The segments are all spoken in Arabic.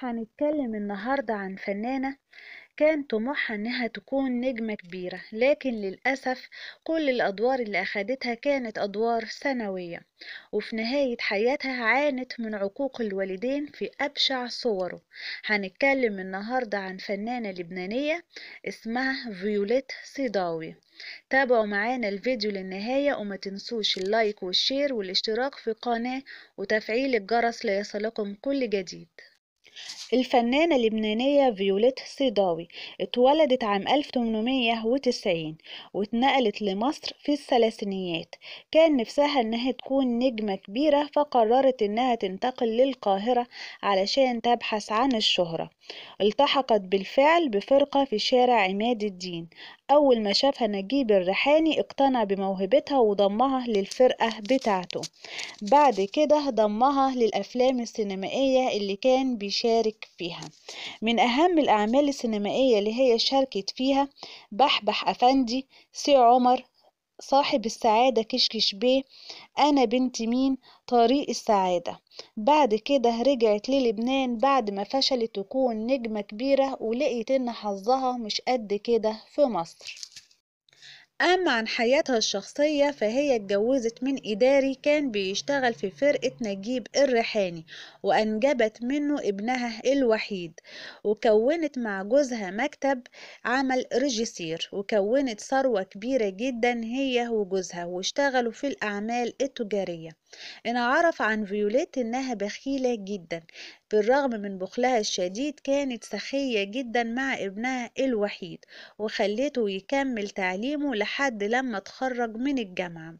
هنتكلم النهاردة عن فنانة كان طموحها إنها تكون نجمة كبيرة لكن للأسف كل الأدوار اللي أخدتها كانت أدوار سنوية وفي نهاية حياتها عانت من عقوق الوالدين في أبشع صوره هنتكلم النهاردة عن فنانة لبنانية اسمها فيوليت صيداوي تابعوا معانا الفيديو للنهاية وما تنسوش اللايك والشير والاشتراك في القناة وتفعيل الجرس ليصلكم كل جديد الفنانة اللبنانية فيوليت سيداوي اتولدت عام 1890 واتنقلت لمصر في الثلاثينيات كان نفسها انها تكون نجمة كبيرة فقررت انها تنتقل للقاهرة علشان تبحث عن الشهرة التحقت بالفعل بفرقة في شارع عماد الدين أول ما شافها نجيب الريحاني اقتنع بموهبتها وضمها للفرقة بتاعته بعد كده ضمها للأفلام السينمائية اللي كان بيشارك فيها من أهم الأعمال السينمائية اللي هي شاركت فيها بحبح أفندي سي عمر صاحب السعادة كشكش بيه أنا بنت مين طريق السعادة بعد كده رجعت للبنان بعد ما فشلت تكون نجمة كبيرة ولقيت إن حظها مش قد كده في مصر أما عن حياتها الشخصية فهي اتجوزت من إداري كان بيشتغل في فرقة نجيب الريحاني وأنجبت منه ابنها الوحيد وكونت مع جوزها مكتب عمل ريجيسير وكونت ثروة كبيرة جدا هي وجوزها واشتغلوا في الأعمال التجارية أنا عرف عن فيوليت إنها بخيلة جدا بالرغم من بخلها الشديد كانت سخية جدا مع ابنها الوحيد وخلته يكمل تعليمه لحد لما اتخرج من الجامعة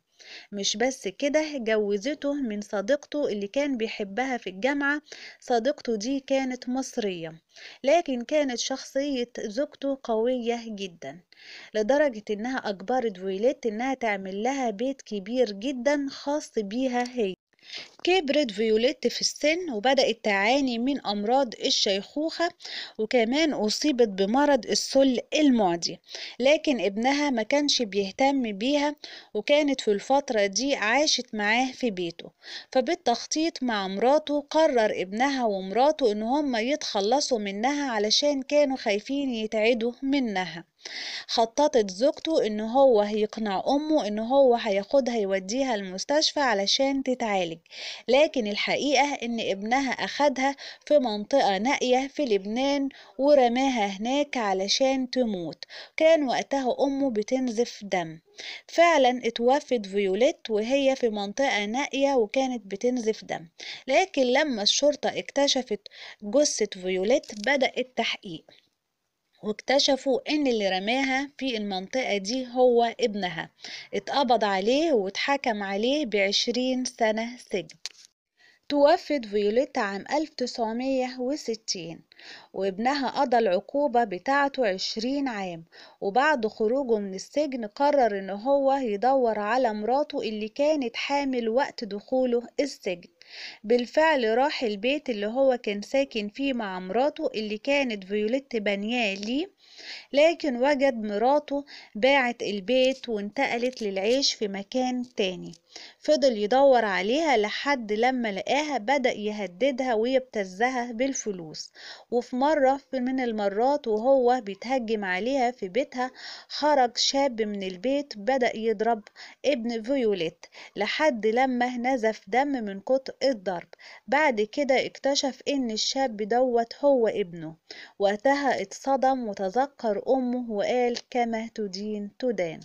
مش بس كده جوزته من صديقته اللي كان بيحبها في الجامعة صديقته دي كانت مصرية لكن كانت شخصية زوجته قوية جدا لدرجة انها اجبرت ويلت انها تعمل لها بيت كبير جدا خاص بيها هي كبرت فيوليت في السن وبدأت تعاني من أمراض الشيخوخة وكمان أصيبت بمرض السل المعدي لكن ابنها ما كانش بيهتم بيها وكانت في الفترة دي عاشت معاه في بيته فبالتخطيط مع مراته قرر ابنها ومراته إن هما يتخلصوا منها علشان كانوا خايفين يتعدوا منها خططت زوجته ان هو هيقنع امه ان هو هياخدها يوديها المستشفى علشان تتعالج لكن الحقيقة ان ابنها اخدها في منطقة نائية في لبنان ورماها هناك علشان تموت كان وقتها امه بتنزف دم فعلا اتوفت فيوليت وهي في منطقة نائية وكانت بتنزف دم لكن لما الشرطة اكتشفت جثة فيوليت بدأ التحقيق واكتشفوا ان اللي رماها في المنطقة دي هو ابنها اتقبض عليه واتحكم عليه بعشرين سنة سجن توفت فيوليتا عام 1960 وابنها قضى العقوبة بتاعته عشرين عام وبعد خروجه من السجن قرر ان هو يدور على مراته اللي كانت حامل وقت دخوله السجن بالفعل راح البيت اللي هو كان ساكن فيه مع مراته اللي كانت فيوليت بانيالي لكن وجد مراته باعت البيت وانتقلت للعيش في مكان تاني فضل يدور عليها لحد لما لقاها بدأ يهددها ويبتزها بالفلوس وفي مرة من المرات وهو بيتهجم عليها في بيتها خرج شاب من البيت بدأ يضرب ابن فيوليت لحد لما نزف دم من كتر الضرب بعد كده اكتشف ان الشاب دوت هو ابنه وقتها اتصدم وتذكر امه وقال كما تدين تدان